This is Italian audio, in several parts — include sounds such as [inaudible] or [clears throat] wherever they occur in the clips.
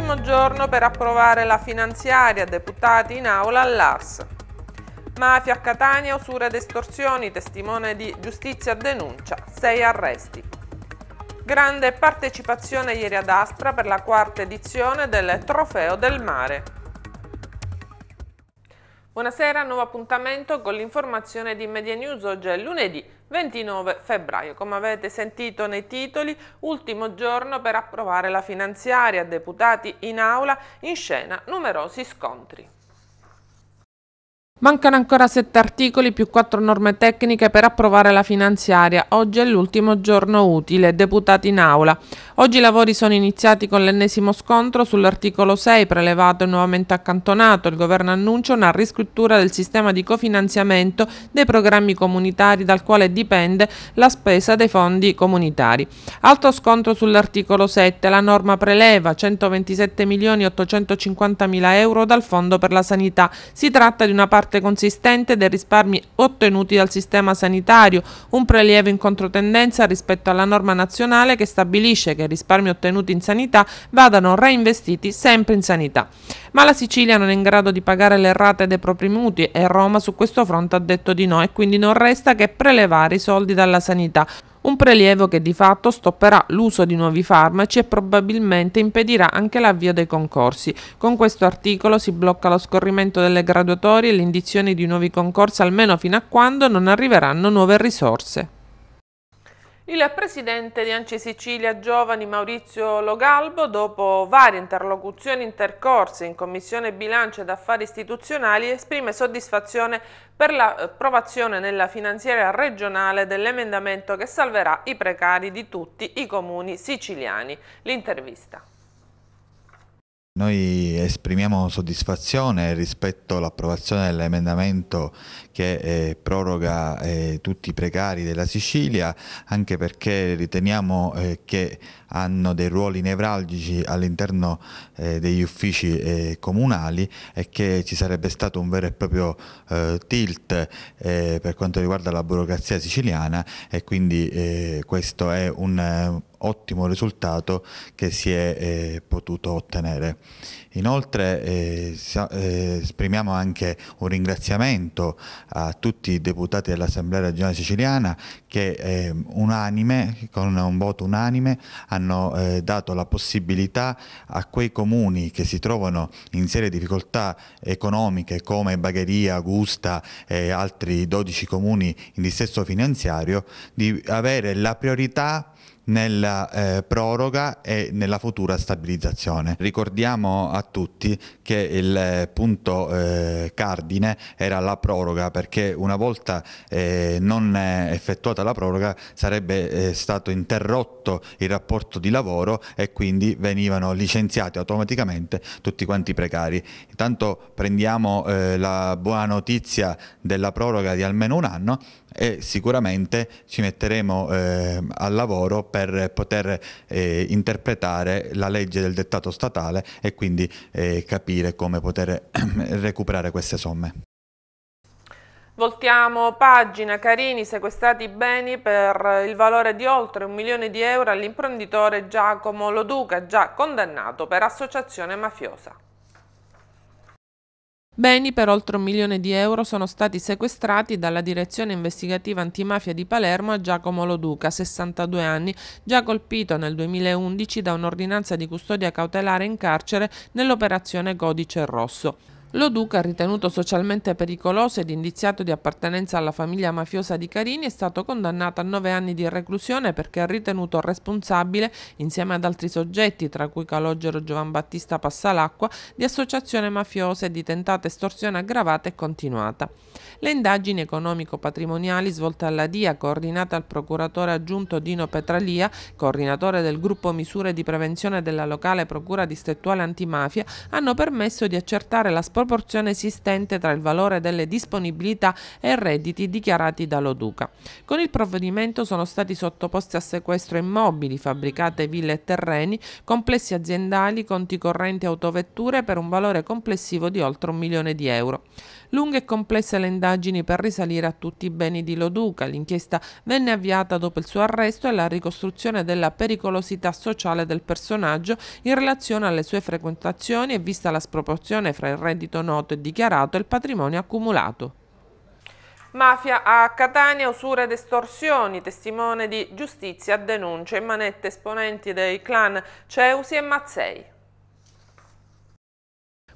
Ultimo giorno per approvare la finanziaria, deputati in aula all'ARS. Mafia a Catania, usura ed estorsioni, testimone di giustizia denuncia, sei arresti. Grande partecipazione ieri ad Aspra per la quarta edizione del Trofeo del Mare. Buonasera, nuovo appuntamento con l'informazione di Media News oggi è lunedì 29 febbraio, come avete sentito nei titoli, ultimo giorno per approvare la finanziaria, deputati in aula, in scena numerosi scontri. Mancano ancora sette articoli più quattro norme tecniche per approvare la finanziaria. Oggi è l'ultimo giorno utile, deputati in aula. Oggi i lavori sono iniziati con l'ennesimo scontro sull'articolo 6 prelevato e nuovamente accantonato. Il governo annuncia una riscrittura del sistema di cofinanziamento dei programmi comunitari dal quale dipende la spesa dei fondi comunitari. Altro scontro sull'articolo 7. La norma preleva 127 milioni 850 mila euro dal fondo per la sanità. Si tratta di una parte parte consistente dei risparmi ottenuti dal sistema sanitario, un prelievo in controtendenza rispetto alla norma nazionale che stabilisce che i risparmi ottenuti in sanità vadano reinvestiti sempre in sanità. Ma la Sicilia non è in grado di pagare le rate dei propri mutui e Roma su questo fronte ha detto di no e quindi non resta che prelevare i soldi dalla sanità. Un prelievo che di fatto stopperà l'uso di nuovi farmaci e probabilmente impedirà anche l'avvio dei concorsi. Con questo articolo si blocca lo scorrimento delle graduatorie e l'indizione di nuovi concorsi almeno fino a quando non arriveranno nuove risorse. Il presidente di Anci Sicilia Giovani Maurizio Logalbo, dopo varie interlocuzioni intercorse in Commissione Bilancio ed Affari Istituzionali, esprime soddisfazione per l'approvazione nella finanziaria regionale dell'emendamento che salverà i precari di tutti i comuni siciliani. L'intervista. Noi esprimiamo soddisfazione rispetto all'approvazione dell'emendamento che eh, proroga eh, tutti i precari della Sicilia, anche perché riteniamo eh, che hanno dei ruoli nevralgici all'interno eh, degli uffici eh, comunali e che ci sarebbe stato un vero e proprio eh, tilt per quanto riguarda la burocrazia siciliana e quindi questo è un ottimo risultato che si è eh, potuto ottenere. Inoltre eh, eh, esprimiamo anche un ringraziamento a tutti i deputati dell'Assemblea regionale siciliana che eh, unanime, con un voto unanime, hanno eh, dato la possibilità a quei comuni che si trovano in serie difficoltà economiche come Bagheria, Augusta e altri 12 comuni in dissesto finanziario di avere la priorità nella eh, proroga e nella futura stabilizzazione. Ricordiamo a tutti che il eh, punto eh, cardine era la proroga perché una volta eh, non eh, effettuata la proroga sarebbe eh, stato interrotto il rapporto di lavoro e quindi venivano licenziati automaticamente tutti quanti i precari. Intanto prendiamo la buona notizia della proroga di almeno un anno e sicuramente ci metteremo al lavoro per per poter eh, interpretare la legge del dettato statale e quindi eh, capire come poter [clears throat] recuperare queste somme. Voltiamo pagina, Carini, sequestrati beni per il valore di oltre un milione di euro all'imprenditore Giacomo Loduca, già condannato per associazione mafiosa. Beni per oltre un milione di euro sono stati sequestrati dalla direzione investigativa antimafia di Palermo a Giacomo Loduca, 62 anni, già colpito nel 2011 da un'ordinanza di custodia cautelare in carcere nell'operazione Codice Rosso. Lo Duca, ritenuto socialmente pericoloso ed indiziato di appartenenza alla famiglia mafiosa di Carini, è stato condannato a nove anni di reclusione perché è ritenuto responsabile, insieme ad altri soggetti, tra cui Calogero Giovan Battista Passalacqua, di associazione mafiosa e di tentata estorsione aggravata e continuata. Le indagini economico-patrimoniali svolte alla DIA, coordinate al procuratore aggiunto Dino Petralia, coordinatore del gruppo misure di prevenzione della locale procura distrettuale antimafia, hanno permesso di accertare la sportività proporzione esistente tra il valore delle disponibilità e redditi dichiarati dallo Duca. Con il provvedimento sono stati sottoposti a sequestro immobili, fabbricate, ville e terreni, complessi aziendali, conti correnti e autovetture per un valore complessivo di oltre un milione di euro. Lunghe e complesse le indagini per risalire a tutti i beni di Loduca. L'inchiesta venne avviata dopo il suo arresto e la ricostruzione della pericolosità sociale del personaggio in relazione alle sue frequentazioni e vista la sproporzione fra il reddito noto e dichiarato e il patrimonio accumulato. Mafia a Catania, usura ed estorsioni, testimone di giustizia, denuncia in manette esponenti dei clan Ceusi e Mazzei.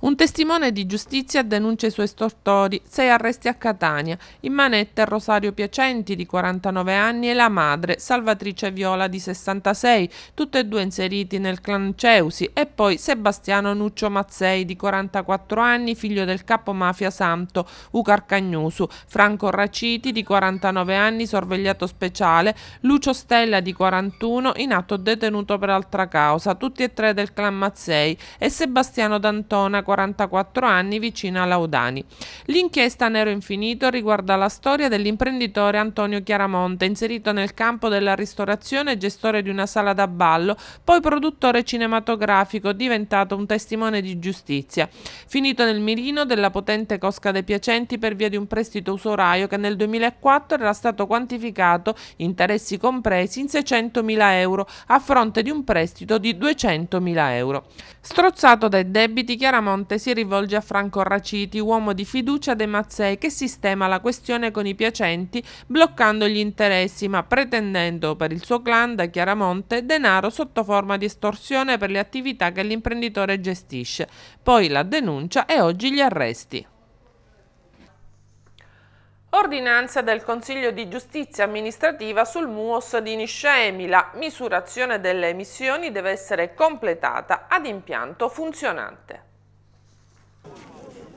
Un testimone di giustizia denuncia i suoi estortori, sei arresti a Catania, in manette Rosario Piacenti di 49 anni e la madre, Salvatrice Viola di 66, tutte e due inseriti nel clan Ceusi, e poi Sebastiano Nuccio Mazzei di 44 anni, figlio del capo mafia santo Ucar Cagnusu, Franco Raciti di 49 anni, sorvegliato speciale, Lucio Stella di 41, in atto detenuto per altra causa, tutti e tre del clan Mazzei, e Sebastiano D'Antona, 44 44 anni vicino a Laudani. L'inchiesta Nero Infinito riguarda la storia dell'imprenditore Antonio Chiaramonte, inserito nel campo della ristorazione e gestore di una sala da ballo, poi produttore cinematografico, diventato un testimone di giustizia. Finito nel mirino della potente Cosca dei Piacenti per via di un prestito usuraio che nel 2004 era stato quantificato, interessi compresi, in 600.000 euro, a fronte di un prestito di 200.000 euro. Strozzato dai debiti, Chiaramonte Conte si rivolge a Franco Raciti, uomo di fiducia dei Mazzei, che sistema la questione con i piacenti, bloccando gli interessi, ma pretendendo per il suo clan da Chiaramonte denaro sotto forma di estorsione per le attività che l'imprenditore gestisce. Poi la denuncia e oggi gli arresti. Ordinanza del Consiglio di Giustizia amministrativa sul MUOS di Niscemi. La misurazione delle emissioni deve essere completata ad impianto funzionante. Oh.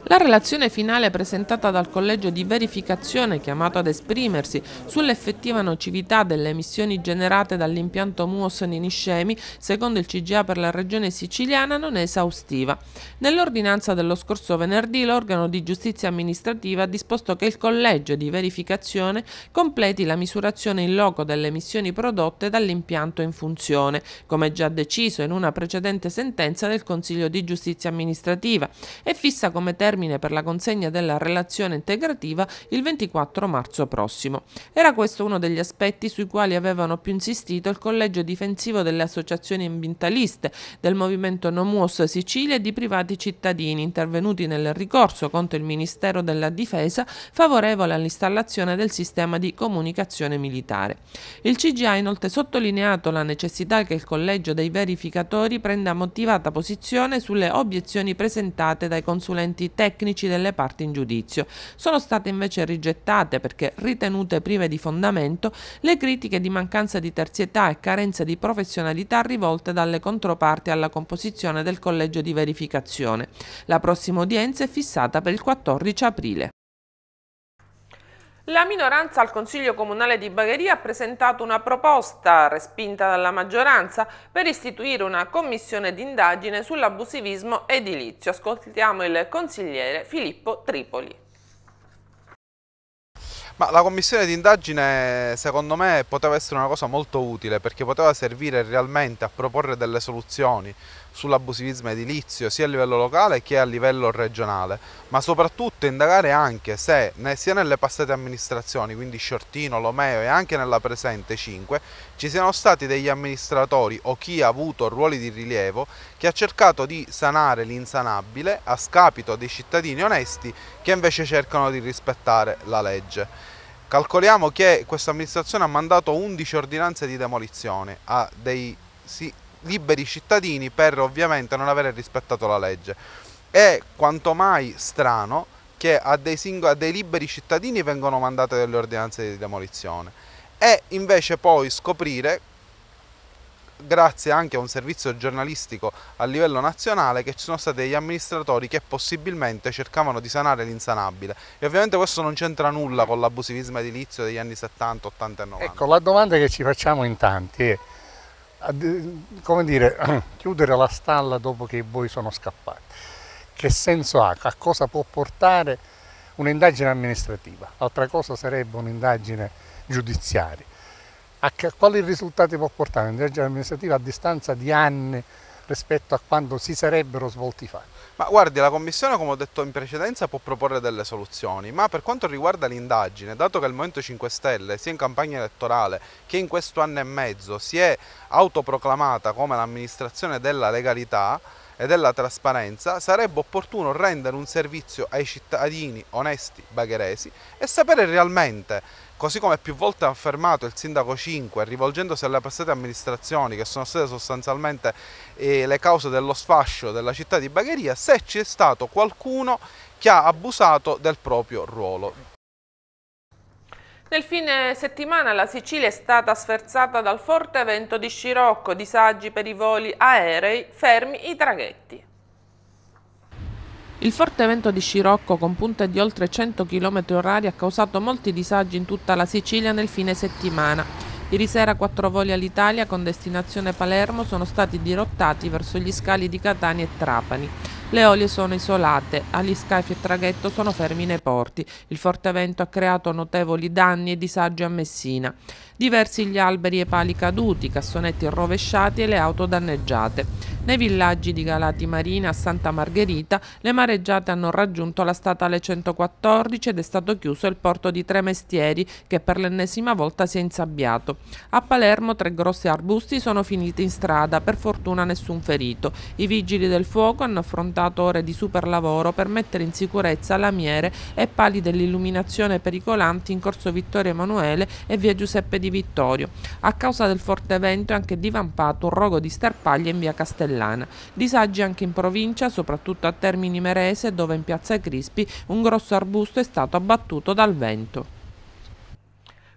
La relazione finale presentata dal collegio di verificazione chiamato ad esprimersi sull'effettiva nocività delle emissioni generate dall'impianto MUOS Niniscemi, secondo il CGA per la regione siciliana, non è esaustiva. Nell'ordinanza dello scorso venerdì l'organo di giustizia amministrativa ha disposto che il collegio di verificazione completi la misurazione in loco delle emissioni prodotte dall'impianto in funzione, come già deciso in una precedente sentenza del Consiglio di giustizia amministrativa, e fissa come termine termine per la consegna della relazione integrativa il 24 marzo prossimo. Era questo uno degli aspetti sui quali avevano più insistito il collegio difensivo delle associazioni ambientaliste, del movimento Nomuos Sicilia e di privati cittadini intervenuti nel ricorso contro il Ministero della Difesa favorevole all'installazione del sistema di comunicazione militare. Il CGA ha inoltre sottolineato la necessità che il collegio dei verificatori prenda motivata posizione sulle obiezioni presentate dai consulenti tecnici tecnici delle parti in giudizio. Sono state invece rigettate perché ritenute prive di fondamento le critiche di mancanza di terzietà e carenza di professionalità rivolte dalle controparti alla composizione del collegio di verificazione. La prossima udienza è fissata per il 14 aprile. La minoranza al Consiglio Comunale di Bagheria ha presentato una proposta, respinta dalla maggioranza, per istituire una commissione d'indagine sull'abusivismo edilizio. Ascoltiamo il consigliere Filippo Tripoli. Ma la commissione d'indagine secondo me poteva essere una cosa molto utile perché poteva servire realmente a proporre delle soluzioni, sull'abusivismo edilizio sia a livello locale che a livello regionale, ma soprattutto indagare anche se sia nelle passate amministrazioni, quindi Sciortino, Lomeo e anche nella presente 5, ci siano stati degli amministratori o chi ha avuto ruoli di rilievo che ha cercato di sanare l'insanabile a scapito dei cittadini onesti che invece cercano di rispettare la legge. Calcoliamo che questa amministrazione ha mandato 11 ordinanze di demolizione a dei sì, liberi cittadini per ovviamente non aver rispettato la legge. È quanto mai strano che a dei, singoli, a dei liberi cittadini vengono mandate delle ordinanze di demolizione e invece poi scoprire grazie anche a un servizio giornalistico a livello nazionale che ci sono stati degli amministratori che possibilmente cercavano di sanare l'insanabile e ovviamente questo non c'entra nulla con l'abusivismo edilizio degli anni 70, 80 e 90. Ecco, la domanda che ci facciamo in tanti è come dire, [clears throat] chiudere la stalla dopo che voi sono scappati. Che senso ha? A cosa può portare un'indagine amministrativa? Altra cosa sarebbe un'indagine giudiziaria. A quali risultati può portare un'indagine amministrativa a distanza di anni rispetto a quando si sarebbero svolti i fatti. Ma guardi, la Commissione, come ho detto in precedenza, può proporre delle soluzioni, ma per quanto riguarda l'indagine, dato che il Movimento 5 Stelle, sia in campagna elettorale che in questo anno e mezzo, si è autoproclamata come l'amministrazione della legalità, e della trasparenza, sarebbe opportuno rendere un servizio ai cittadini onesti bagheresi e sapere realmente, così come più volte ha affermato il sindaco 5, rivolgendosi alle passate amministrazioni che sono state sostanzialmente eh, le cause dello sfascio della città di Bagheria, se c'è stato qualcuno che ha abusato del proprio ruolo. Nel fine settimana la Sicilia è stata sferzata dal forte vento di scirocco, disagi per i voli aerei, fermi i traghetti. Il forte vento di scirocco con punte di oltre 100 km h ha causato molti disagi in tutta la Sicilia nel fine settimana. Ieri sera quattro voli all'Italia con destinazione Palermo sono stati dirottati verso gli scali di Catania e Trapani. Le olie sono isolate, agli scafi e traghetto sono fermi nei porti. Il forte vento ha creato notevoli danni e disagi a Messina. Diversi gli alberi e pali caduti, cassonetti rovesciati e le auto danneggiate. Nei villaggi di Galati Marina a Santa Margherita le mareggiate hanno raggiunto la statale 114 ed è stato chiuso il porto di Tremestieri che per l'ennesima volta si è insabbiato. A Palermo tre grossi arbusti sono finiti in strada, per fortuna nessun ferito. I vigili del fuoco hanno affrontato ore di superlavoro per mettere in sicurezza lamiere e pali dell'illuminazione pericolanti in corso Vittorio Emanuele e via Giuseppe di Vittorio. A causa del forte vento è anche divampato un rogo di sterpaglie in via Castellano. Castellana. Disagi anche in provincia, soprattutto a Termini Merese, dove in piazza Crispi un grosso arbusto è stato abbattuto dal vento.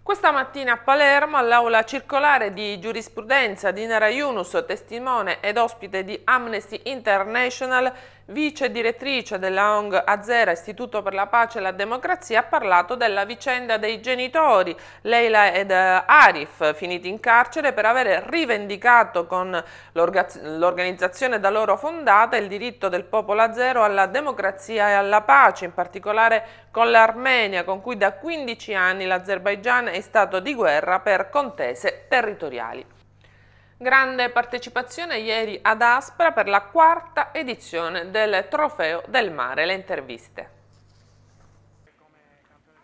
Questa mattina a Palermo, all'aula circolare di giurisprudenza di Nara Yunus, testimone ed ospite di Amnesty International, vice direttrice della ONG Azera, Istituto per la Pace e la Democrazia, ha parlato della vicenda dei genitori Leila ed eh, Arif, finiti in carcere per aver rivendicato con l'organizzazione da loro fondata il diritto del popolo azero alla democrazia e alla pace, in particolare con l'Armenia, con cui da 15 anni l'Azerbaigian è stato di guerra per contese territoriali. Grande partecipazione ieri ad Aspra per la quarta edizione del Trofeo del Mare, le interviste.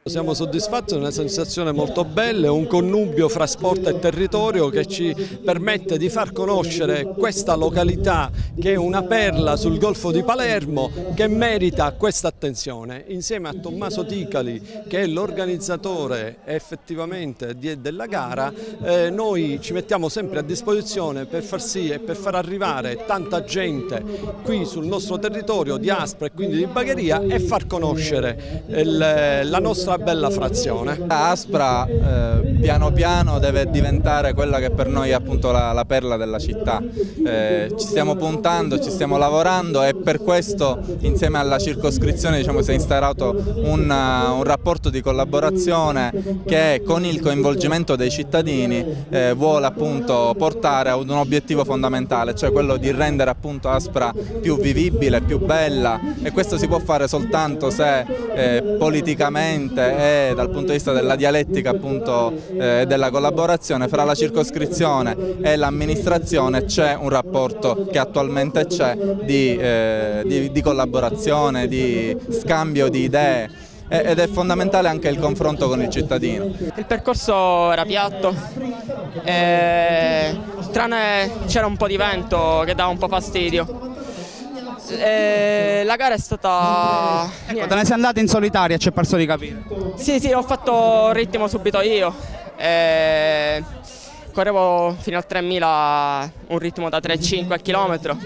Siamo soddisfatti, è una sensazione molto bella, un connubio fra sport e territorio che ci permette di far conoscere questa località che è una perla sul Golfo di Palermo che merita questa attenzione. Insieme a Tommaso Ticali che è l'organizzatore effettivamente della gara, eh, noi ci mettiamo sempre a disposizione per far sì e per far arrivare tanta gente qui sul nostro territorio di Aspra e quindi di Bagheria e far conoscere il, la nostra una bella frazione. Aspra eh, piano piano deve diventare quella che per noi è appunto la, la perla della città. Eh, ci stiamo puntando, ci stiamo lavorando e per questo insieme alla circoscrizione diciamo, si è instaurato un, un, rapporto di collaborazione che con il coinvolgimento dei cittadini eh, vuole appunto portare ad un obiettivo fondamentale, cioè quello di rendere appunto Aspra più vivibile, più bella e questo si può fare soltanto se eh, politicamente e eh, dal punto di vista della dialettica appunto eh, e della collaborazione fra la circoscrizione e l'amministrazione c'è un rapporto che attualmente c'è di, eh, di, di collaborazione, di scambio di idee ed è fondamentale anche il confronto con il cittadino. Il percorso era piatto, eh, tranne c'era un po' di vento che dava un po' fastidio, eh, la gara è stata... Ecco, te ne sei andata in solitaria, ci è perso di capire. Sì, sì, ho fatto ritmo subito io. Eh, correvo fino a 3.000 un ritmo da 3,5 a chilometro.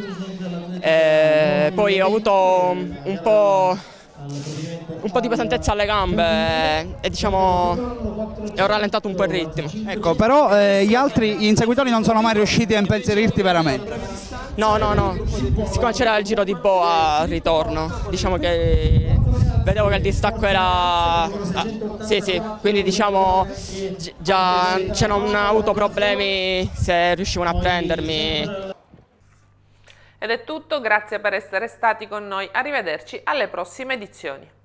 Eh, poi ho avuto un po' un po' di pesantezza alle gambe e diciamo e ho rallentato un po' il ritmo. Ecco, però eh, gli altri, gli inseguitori non sono mai riusciti a impensierirti veramente. No, no, no, siccome c'era il giro di boa al ritorno, diciamo che vedevo che il distacco era... Ah, sì, sì, quindi diciamo già cioè, non ho avuto problemi se riuscivano a prendermi. Ed è tutto, grazie per essere stati con noi, arrivederci alle prossime edizioni.